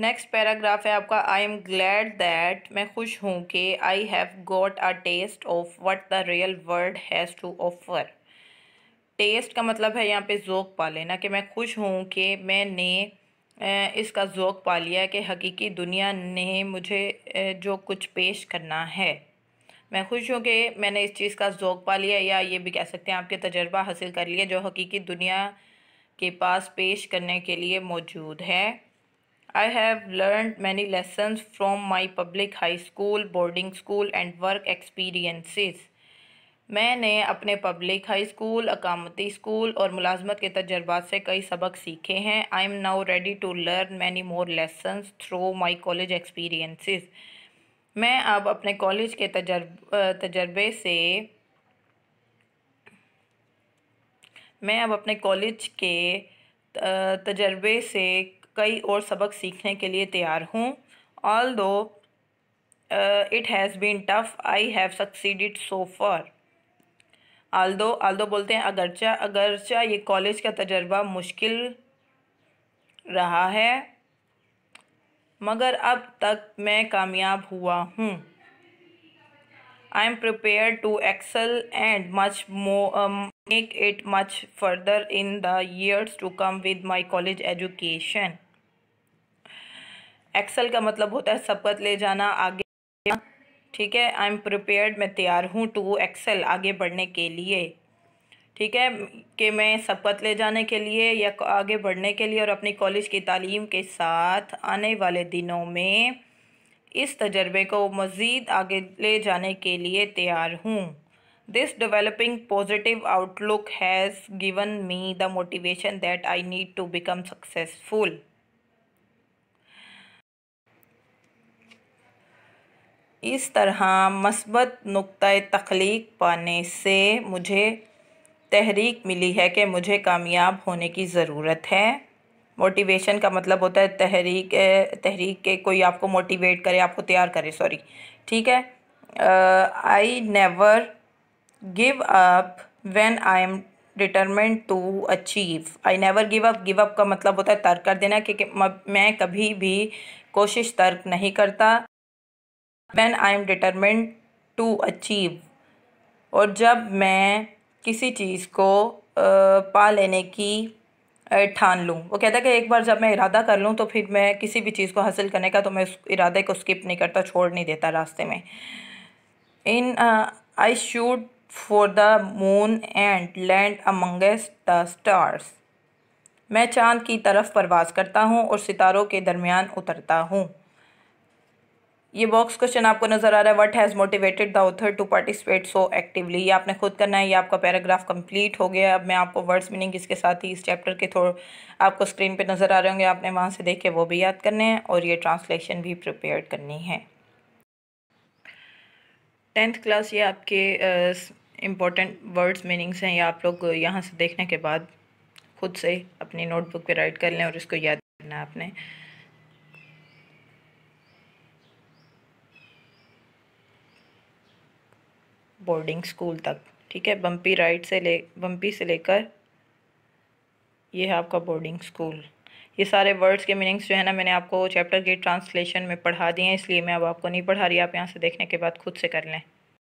Next paragraph है आपका I am glad that मैं खुश हूँ कि I have got a test of what the real world has to offer test का मतलब है यहाँ पे जोक पा लेना कि मैं खुश हूँ कि मैंने इसका जोक पा लिया कि हकीकी दुनिया ने मुझे जो कुछ पेश करना है मैं खुश हूँ कि मैंने इस चीज़ का जोक पा लिया या ये भी कह सकते हैं आपके तजर्बा हासिल कर लिया जो हकीकी दुनिया के पास पेश करने के लिए मौजूद है I have learned many lessons from my public high school, boarding school and work experiences. मैंने अपने पब्लिक हाई स्कूल अकामती स्कूल और मुलाजमत के तजर्बात से कई सबक सीखे हैं I am now ready to learn many more lesson through my college experiences मैं अब अपने कॉलेज के तजर्ब तजर्बे से मैं अब अपने कॉलेज के तजर्बे से कई और सबक सीखने के लिए तैयार हूँ although it has been tough I have succeeded so far although although बोलते हैं अगरचा अगरचा ये कॉलेज का तजर्बा मुश्किल रहा है मगर अब तक मैं कामयाब हुआ हूँ I am prepare to excel and much more make it much further in the years to come with my college education excel का मतलब होता है सबक ले जाना आगे ठीक है आई एम प्रिपेयर्ड मैं तैयार हूँ टू एक्सेल आगे बढ़ने के लिए ठीक है कि मैं शपथ ले जाने के लिए या आगे बढ़ने के लिए और अपनी कॉलेज की तालीम के साथ आने वाले दिनों में इस तजर्बे को मज़ीद आगे ले जाने के लिए तैयार हूँ this developing positive outlook has given me the motivation that I need to become successful इस तरह मस्बत नुक़ तख्लीक पाने से मुझे तहरीक मिली है कि मुझे कामयाब होने की ज़रूरत है मोटिवेशन का मतलब होता है तहरीक तहरीक के कोई आपको मोटिवेट करे आपको तैयार करे सॉरी ठीक है I never give up when I am determined to achieve I never give up give up का मतलब होता है तर्क कर देना क्योंकि मैं कभी भी कोशिश तर्क नहीं करता when I am determined to achieve और जब मैं किसी चीज़ को पा लेने की ठान लूँ वो कहता है कि एक बार जब मैं इरादा कर लूँ तो फिर मैं किसी भी चीज़ को हासिल करने का तो मैं उस इरादे को स्किप नहीं करता छोड़ नहीं देता रास्ते में इन I shoot for the moon and land amongst the stars मैं चांद की तरफ परवाज़ करता हूँ और सितारों के दरमियान उतरता हूँ ये बॉक्स क्वेश्चन आपको नजर आ रहा है what has motivated the author to participate so actively ये आपने खुद करना है ये आपका पैराग्राफ कंप्लीट हो गया अब मैं आपको वर्ड्स मीनिंग इसके साथ ही इस चैप्टर के थोड़ा आपको स्क्रीन पे नज़र आ रहे होंगे आपने वहाँ से देख के वो भी याद करने हैं और ये ट्रांसलेशन भी प्रिपेयर करनी है टेंथ क्लास ये आपके इम्पोर्टेंट वर्ड्स मीनिंग्स हैं ये आप लोग यहाँ से देखने के बाद खुद से अपनी नोटबुक पर राइट कर लें और इसको याद करना है आपने बोर्डिंग स्कूल तक ठीक है बम्पी राइट से ले बम्पी से लेकर ये है आपका बोर्डिंग स्कूल ये सारे वर्ड्स के मीनिंग्स जो है ना मैंने आपको चैप्टर के ट्रांसलेशन में पढ़ा दिए हैं इसलिए मैं अब आपको नहीं पढ़ा रही आप यहाँ से देखने के बाद खुद से कर लें